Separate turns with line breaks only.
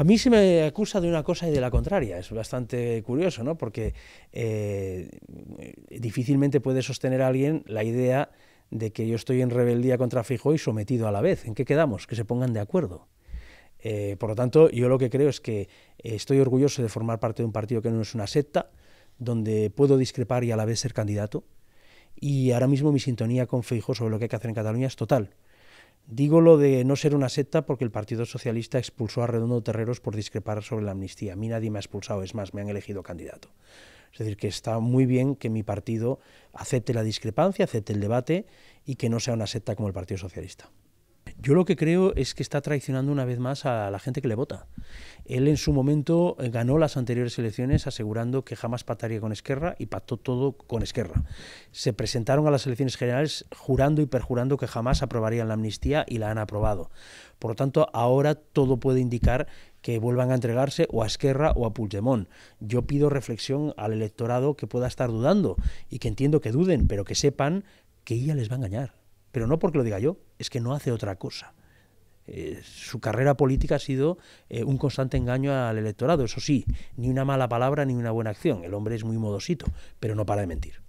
A mí se me acusa de una cosa y de la contraria, es bastante curioso, ¿no? porque eh, difícilmente puede sostener a alguien la idea de que yo estoy en rebeldía contra Fijo y sometido a la vez. ¿En qué quedamos? Que se pongan de acuerdo. Eh, por lo tanto, yo lo que creo es que eh, estoy orgulloso de formar parte de un partido que no es una secta, donde puedo discrepar y a la vez ser candidato. Y ahora mismo mi sintonía con fijo sobre lo que hay que hacer en Cataluña es total. Digo lo de no ser una secta porque el Partido Socialista expulsó a Redondo Terreros por discrepar sobre la amnistía. A mí nadie me ha expulsado, es más, me han elegido candidato. Es decir, que está muy bien que mi partido acepte la discrepancia, acepte el debate y que no sea una secta como el Partido Socialista. Yo lo que creo es que está traicionando una vez más a la gente que le vota. Él en su momento eh, ganó las anteriores elecciones asegurando que jamás pactaría con Esquerra y pactó todo con Esquerra. Se presentaron a las elecciones generales jurando y perjurando que jamás aprobarían la amnistía y la han aprobado. Por lo tanto, ahora todo puede indicar que vuelvan a entregarse o a Esquerra o a Puigdemont. Yo pido reflexión al electorado que pueda estar dudando y que entiendo que duden, pero que sepan que ella les va a engañar pero no porque lo diga yo, es que no hace otra cosa. Eh, su carrera política ha sido eh, un constante engaño al electorado, eso sí, ni una mala palabra ni una buena acción. El hombre es muy modosito, pero no para de mentir.